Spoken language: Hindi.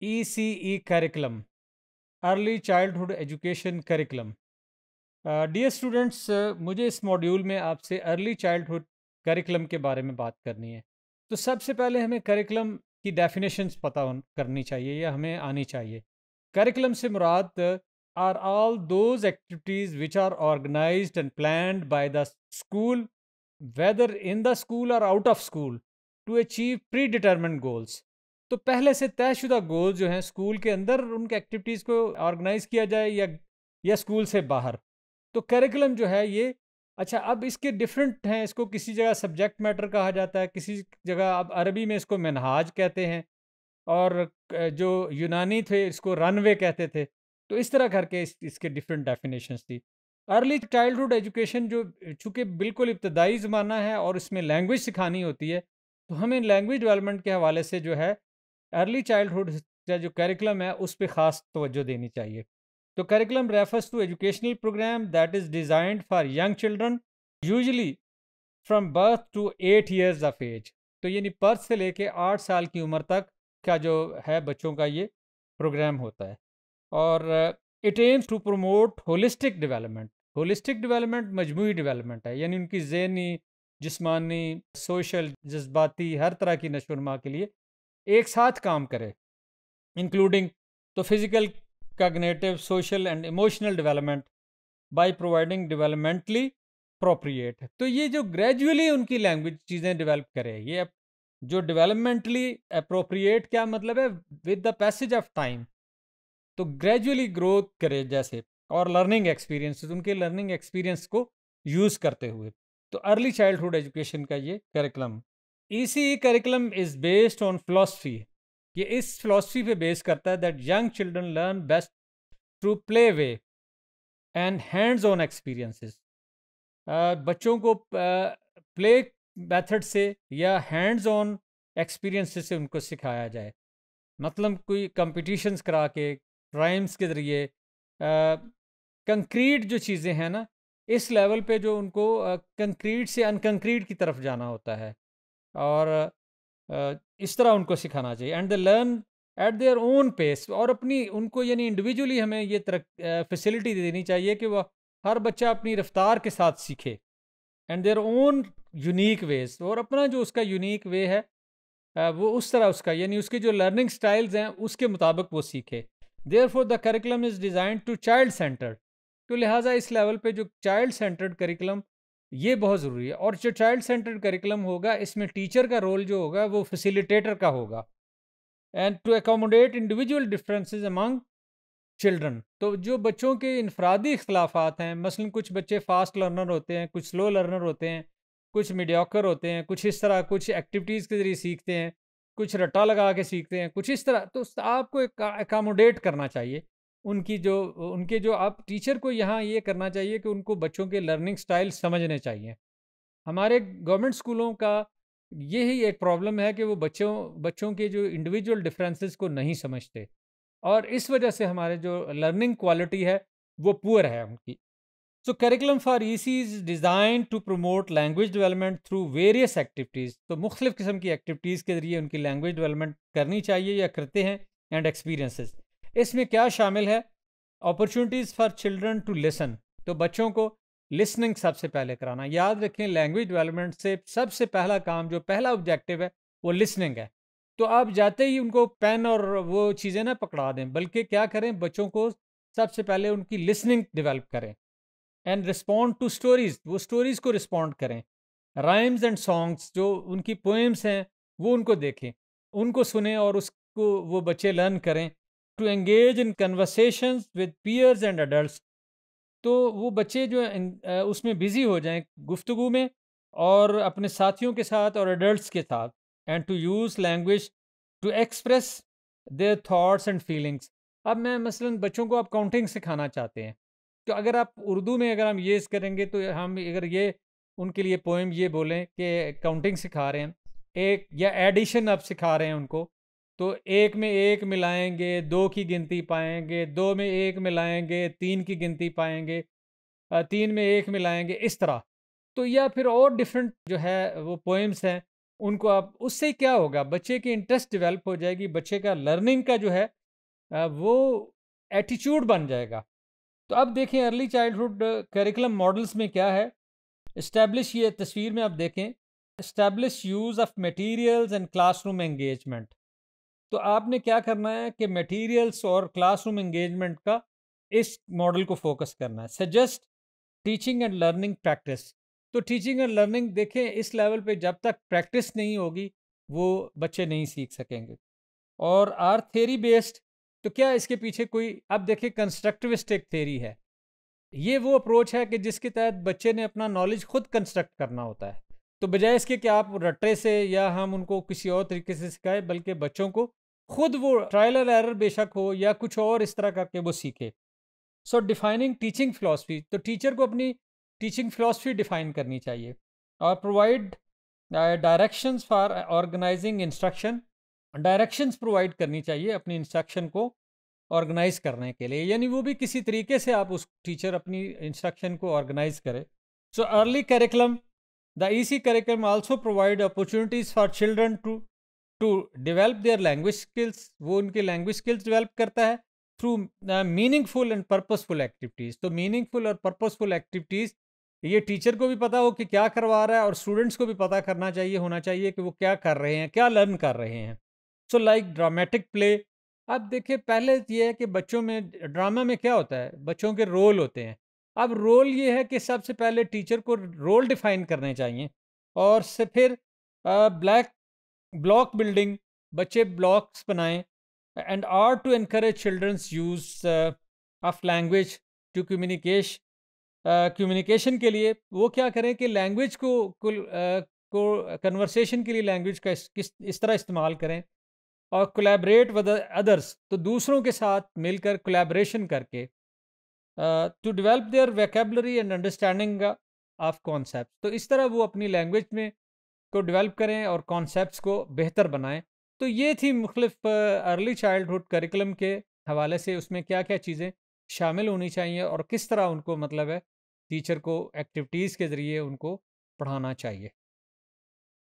ECE e curriculum, Early Childhood Education Curriculum. Dear uh, students uh, मुझे इस मॉड्यूल में आपसे अर्ली चाइल्डहुड करिकुलम के बारे में बात करनी है तो सबसे पहले हमें करिकुलम की डेफिनेशंस पता करनी चाहिए या हमें आनी चाहिए करिकुलम से मुराद are all those activities which are organise and planned by the school whether in the school or out of school to achieve pre determined goals तो पहले से तयशुदा गोल जो हैं स्कूल के अंदर उनके एक्टिविटीज़ को ऑर्गेनाइज किया जाए या या स्कूल से बाहर तो करिकुलम जो है ये अच्छा अब इसके डिफरेंट हैं इसको किसी जगह सब्जेक्ट मैटर कहा जाता है किसी जगह अब अरबी में इसको मनहाज कहते हैं और जो यूनानी थे इसको रनवे कहते थे तो इस तरह करके इस, इसके डिफरेंट डेफिनेशन थी अर्ली चाइल्डहुड एजुकेशन जो चूँकि बिल्कुल इब्तदाई ज़माना है और इसमें लैंग्वेज सिखानी होती है तो हमें लैंग्वेज डेवलपमेंट के हवाले से जो है अर्ली चाइल्डहुड का जो करिकुलम है उस पर ख़ास तोज्जो देनी चाहिए तो curriculum refers to educational program that is designed for young children usually from birth to eight years of age तो यानी बर्थ से लेके आठ साल की उम्र तक का जो है बच्चों का ये प्रोग्राम होता है और it aims to promote holistic development holistic development मजमू डेवलपमेंट है यानी उनकी जहनी जिसमानी सोशल जज्बाती हर तरह की नशोनमा के लिए एक साथ काम करे इंक्लूडिंग तो physical cognitive social and emotional development by providing developmentally appropriate तो ये जो ग्रेजुअली उनकी लैंग्वेज चीज़ें डेवलप करे ये जो डेवलपमेंटली अप्रोप्रिएट क्या मतलब है with the passage of time तो ग्रेजुअली ग्रोथ करे जैसे और लर्निंग एक्सपीरियंस उनके लर्निंग एक्सपीरियंस को यूज़ करते हुए तो अर्ली चाइल्डहुड एजुकेशन का ये करिकुलम इसी curriculum is based on philosophy ये इस फिलोसफी पे बेस करता है that young children learn best through play way and hands on experiences बच्चों को प्ले uh, मेथड से या हैंड्स ऑन एक्सपीरियंसेस से उनको सिखाया जाए मतलब कोई कंपटीशंस करा के ड्राइम्स के ज़रिए कंक्रीट uh, जो चीज़ें हैं ना इस लेवल पे जो उनको कंक्रीट uh, से अनकंक्रीट की तरफ जाना होता है और इस तरह उनको सिखाना चाहिए and they learn at their own pace और अपनी उनको यानी इंडिविजुअली हमें ये तरक् फैसिलिटी देनी चाहिए कि वह हर बच्चा अपनी रफ्तार के साथ सीखे and their own unique ways और अपना जो उसका यूनिक वे है वो उस तरह उसका यानी उसके जो लर्निंग स्टाइल्स हैं उसके मुताबिक वो सीखे therefore the curriculum is design to child centred तो लिहाजा इस लेवल पे जो चाइल्ड सेंटर्ड करिकुलम ये बहुत ज़रूरी है और जो चाइल्ड सेंटर्ड करिकुलम होगा इसमें टीचर का रोल जो होगा वो फैसिलिटेटर का होगा and to accommodate individual differences among children तो जो बच्चों के इनफरादी इख्लाफात हैं मसलन कुछ बच्चे फास्ट लर्नर होते हैं कुछ स्लो लर्नर होते हैं कुछ मीडियाकर होते हैं कुछ इस तरह कुछ एक्टिविटीज़ के ज़रिए सीखते हैं कुछ रट्टा लगा के सीखते हैं कुछ इस तरह तो आपको एकोमोडेट करना चाहिए उनकी जो उनके जो आप टीचर को यहाँ ये करना चाहिए कि उनको बच्चों के लर्निंग स्टाइल समझने चाहिए हमारे गवर्नमेंट स्कूलों का ये ही एक प्रॉब्लम है कि वो बच्चों बच्चों के जो इंडिविजुअल डिफरेंसेस को नहीं समझते और इस वजह से हमारे जो लर्निंग क्वालिटी है वो पुअर है उनकी so curriculum for E C is design to promote language development through various activities तो मुख्तलिफ़ किस्म की एक्टिविटीज़ के ज़रिए उनकी लैंग्वेज डेवलपमेंट करनी चाहिए या करते हैं एंड एक्सपीरियंसेस इसमें क्या शामिल है opportunities for children to listen तो बच्चों को लिसनिंग सबसे पहले कराना याद रखें लैंग्वेज डेवलपमेंट से सबसे पहला काम जो पहला ऑब्जेक्टिव है वो लिसनिंग है तो आप जाते ही उनको पेन और वो चीज़ें ना पकड़ा दें बल्कि क्या करें बच्चों को सबसे पहले उनकी लिसनिंग डिवेल्प करें एंड रिस्पॉन्ड टू स्टोरीज़ वो स्टोरीज़ को रिस्पॉन्ड करें राइम्स एंड सॉन्ग्स जो उनकी पोएम्स हैं वो उनको देखें उनको सुने और उसको वो बच्चे लर्न करें to engage in conversation with peers and adult तो वो बच्चे जो उसमें बिज़ी हो जाएं गुफ्तु में और अपने साथियों के साथ और अडल्ट के साथ and to use language to express their thoughts and feelings अब मैं मसलन बच्चों को आप काउंटिंग सिखाना चाहते हैं तो अगर आप उर्दू में अगर हम ये करेंगे तो हम अगर ये उनके लिए पोएम ये बोलें कि काउंटिंग सिखा रहे हैं एक या एडिशन आप सिखा रहे हैं उनको तो एक में एक मिलाएंगे दो की गिनती पाएंगे दो में एक मिलाएंगे तीन की गिनती पाएंगे तीन में एक मिलाएंगे इस तरह तो या फिर और डिफरेंट जो है वो पोइम्स हैं उनको आप उससे क्या होगा बच्चे की इंटरेस्ट डेवलप हो जाएगी बच्चे का लर्निंग का जो है वो एटीट्यूड बन जाएगा तो अब देखें अर्ली चाइल्डहुड करिकुलम मॉडल्स में क्या है इस्टेब्लिश ये तस्वीर में आप देखें establish use of materials and classroom engagement तो आपने क्या करना है कि मटेरियल्स और क्लासरूम एंगेजमेंट का इस मॉडल को फोकस करना है suggest teaching and learning practice तो टीचिंग एंड लर्निंग देखें इस लेवल पे जब तक प्रैक्टिस नहीं होगी वो बच्चे नहीं सीख सकेंगे और आर थेरी बेस्ड तो क्या इसके पीछे कोई अब देखिए कंस्ट्रक्टिविस्टिक थेरी है ये वो अप्रोच है कि जिसके तहत बच्चे ने अपना नॉलेज खुद कंस्ट्रक्ट करना होता है तो बजाय इसके कि आप रटे से या हम उनको किसी और तरीके से सिखाएं बल्कि बच्चों को खुद वो ट्रायल एंड एरर बेशक हो या कुछ और इस तरह करके वो सीखे सो डिफाइनिंग टीचिंग फ़िलासफ़ी तो टीचर को अपनी टीचिंग फ़िलासफ़ी डिफ़ाइन करनी चाहिए और provide direction for organising instruction directions provide करनी चाहिए अपनी इंस्ट्रक्शन को ऑर्गेनाइज करने के लिए यानी वो भी किसी तरीके से आप उस टीचर अपनी इंस्ट्रक्शन को ऑर्गेनाइज करें so early curriculum The EC curriculum also provide opportunities for children to to develop their language skills वो उनके लैंग्वेज स्किल्स डेवलप करता है through meaningful and purposeful activities तो मीनिंगफुल और पर्पसफुल एक्टिविटीज़ ये टीचर को भी पता हो कि क्या करवा रहा है और स्टूडेंट्स को भी पता करना चाहिए होना चाहिए कि वो क्या कर रहे हैं क्या लर्न कर रहे हैं सो लाइक ड्रामेटिक प्ले अब देखिए पहले ये है कि बच्चों में ड्रामा में क्या होता है बच्चों के रोल होते हैं अब रोल ये है कि सबसे पहले टीचर को रोल डिफाइन करने चाहिए और से फिर ब्लैक ब्लॉक बिल्डिंग बच्चे ब्लॉक्स बनाएं and are to increase children's use of language to communicate communication के लिए वो क्या करें कि लैंग्वेज को को कन्वर्सेशन के लिए लैंग्वेज का इस, किस इस तरह इस्तेमाल करें और कोलेबरेट विद अदर्स तो दूसरों के साथ मिलकर कोलेबरेशन करके to develop their vocabulary and understanding of concept तो इस तरह वो अपनी लैंग्वेज में को डिवेल्प करें और कॉन्सेप्ट को बेहतर बनाएं तो ये थी मुख्तफ अर्ली चाइल्डहुड करिकुलम के हवाले से उसमें क्या क्या चीज़ें शामिल होनी चाहिए और किस तरह उनको मतलब है टीचर को एक्टिविटीज़ के ज़रिए उनको पढ़ाना चाहिए